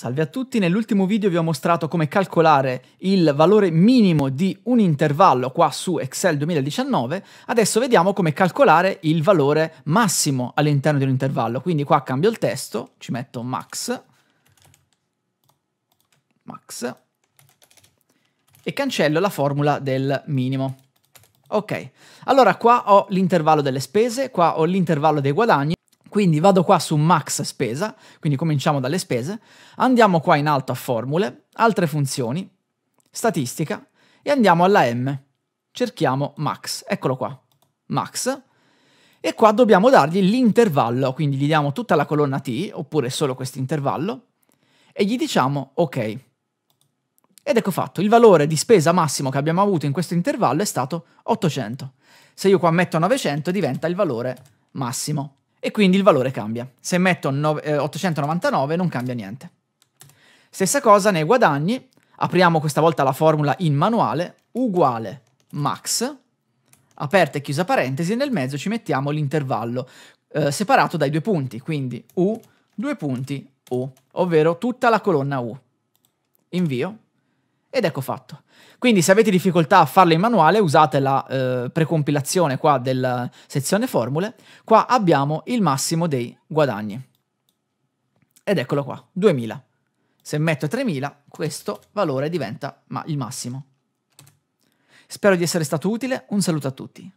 Salve a tutti, nell'ultimo video vi ho mostrato come calcolare il valore minimo di un intervallo qua su Excel 2019, adesso vediamo come calcolare il valore massimo all'interno di un intervallo, quindi qua cambio il testo, ci metto max, max e cancello la formula del minimo. Ok, allora qua ho l'intervallo delle spese, qua ho l'intervallo dei guadagni, quindi vado qua su max spesa, quindi cominciamo dalle spese, andiamo qua in alto a formule, altre funzioni, statistica e andiamo alla M. Cerchiamo max, eccolo qua, max, e qua dobbiamo dargli l'intervallo, quindi gli diamo tutta la colonna T, oppure solo questo intervallo, e gli diciamo ok. Ed ecco fatto, il valore di spesa massimo che abbiamo avuto in questo intervallo è stato 800. Se io qua metto 900 diventa il valore massimo e quindi il valore cambia. Se metto 899 eh, non cambia niente. Stessa cosa nei guadagni, apriamo questa volta la formula in manuale, uguale max, aperta e chiusa parentesi, nel mezzo ci mettiamo l'intervallo eh, separato dai due punti, quindi U, due punti, U, ovvero tutta la colonna U. Invio. Ed ecco fatto. Quindi se avete difficoltà a farlo in manuale usate la eh, precompilazione qua della sezione formule. Qua abbiamo il massimo dei guadagni. Ed eccolo qua, 2000. Se metto 3000 questo valore diventa ma il massimo. Spero di essere stato utile, un saluto a tutti.